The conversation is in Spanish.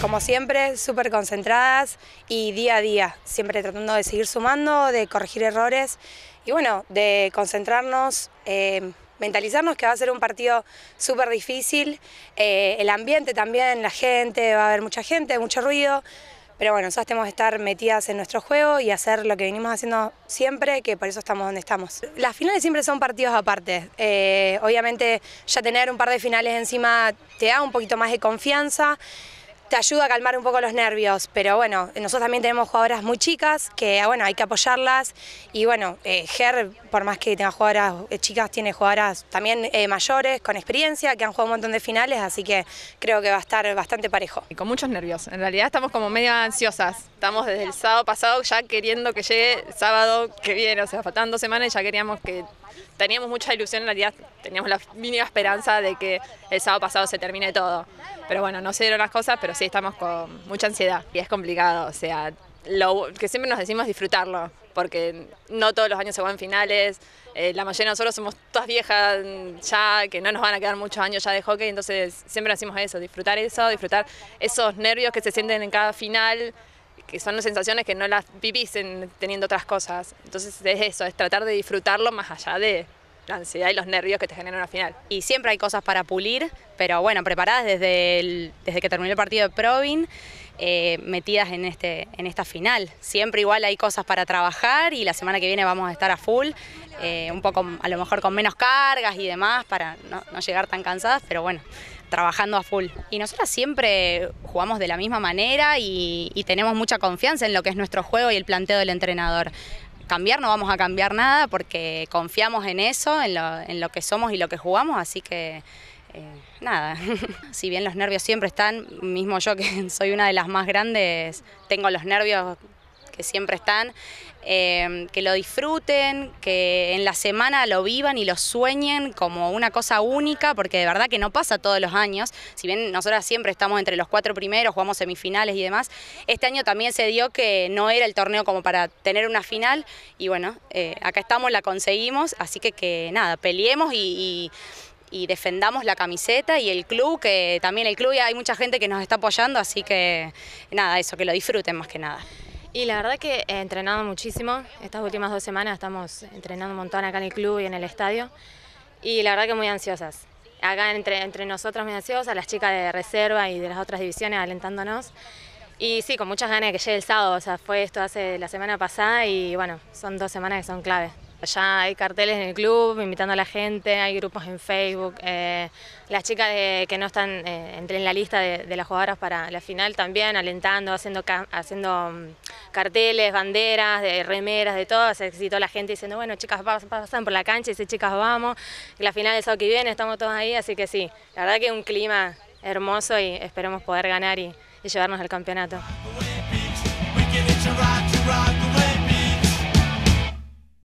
Como siempre, súper concentradas y día a día, siempre tratando de seguir sumando, de corregir errores y bueno, de concentrarnos. Em, mentalizarnos que va a ser un partido súper difícil, eh, el ambiente también, la gente, va a haber mucha gente, mucho ruido, pero bueno, nosotros tenemos que estar metidas en nuestro juego y hacer lo que venimos haciendo siempre, que por eso estamos donde estamos. Las finales siempre son partidos aparte. Eh, obviamente ya tener un par de finales encima te da un poquito más de confianza te ayuda a calmar un poco los nervios, pero bueno, nosotros también tenemos jugadoras muy chicas que, bueno, hay que apoyarlas y bueno, eh, Ger, por más que tenga jugadoras eh, chicas, tiene jugadoras también eh, mayores, con experiencia, que han jugado un montón de finales, así que creo que va a estar bastante parejo. Y con muchos nervios, en realidad estamos como medio ansiosas, estamos desde el sábado pasado ya queriendo que llegue sábado que viene, o sea, faltan dos semanas y ya queríamos que teníamos mucha ilusión, en realidad teníamos la mínima esperanza de que el sábado pasado se termine todo. Pero bueno, no se dieron las cosas, pero sí estamos con mucha ansiedad y es complicado, o sea, lo que siempre nos decimos disfrutarlo, porque no todos los años se van finales, eh, la mayoría de nosotros somos todas viejas ya, que no nos van a quedar muchos años ya de hockey, entonces siempre decimos eso, disfrutar eso, disfrutar esos nervios que se sienten en cada final, que son sensaciones que no las vivís teniendo otras cosas. Entonces es eso, es tratar de disfrutarlo más allá de la ansiedad y los nervios que te generan una final. Y siempre hay cosas para pulir, pero bueno, preparadas desde, desde que terminó el partido de Provin, eh, metidas en, este, en esta final. Siempre igual hay cosas para trabajar y la semana que viene vamos a estar a full, eh, un poco a lo mejor con menos cargas y demás para no llegar tan cansadas, pero bueno, trabajando a full. Y nosotras siempre jugamos de la misma manera y, tenemos mucha confianza en lo que es nuestro juego y el planteo del entrenador. Cambiar no vamos a cambiar nada porque confiamos en eso, en lo, en lo que somos y lo que jugamos, así que eh, nada. si bien los nervios siempre están, mismo yo que soy una de las más grandes, tengo los nervios que siempre están, em, que lo disfruten, que en la semana lo vivan y lo sueñen como una cosa única, porque de verdad que no pasa todos los años, si bien nosotras siempre estamos entre los cuatro primeros, jugamos semifinales y demás, este año también se dio que no era el torneo como para tener una final y bueno, eh, acá estamos, la conseguimos, así que que nada, peleemos y, y defendamos la camiseta y el club, que también el club y hay mucha gente que nos está apoyando, así que nada, eso, que lo disfruten más que nada. Y la verdad que he entrenado muchísimo. Estas últimas dos semanas estamos entrenando un montón acá en el club y en el estadio. Y la verdad que muy ansiosas. Acá entre, entre nosotras muy ansiosas, las chicas de reserva y de las otras divisiones alentándonos. Y sí, con muchas ganas de que llegue el sábado. O sea, fue esto hace la semana pasada y bueno, son dos semanas que son clave. Ya hay carteles en el club invitando a la gente, hay grupos en Facebook. Eh, las chicas que no están eh, entre en la lista de, de, las jugadoras para la final también alentando, haciendo, haciendo mm, carteles, banderas, de remeras, de todo, se excitó la gente diciendo, bueno, chicas pasan por la cancha y dice, chicas vamos, y la final de sábado que viene estamos todos ahí, así que sí, la verdad que un clima hermoso y esperemos poder ganar y, y llevarnos al campeonato.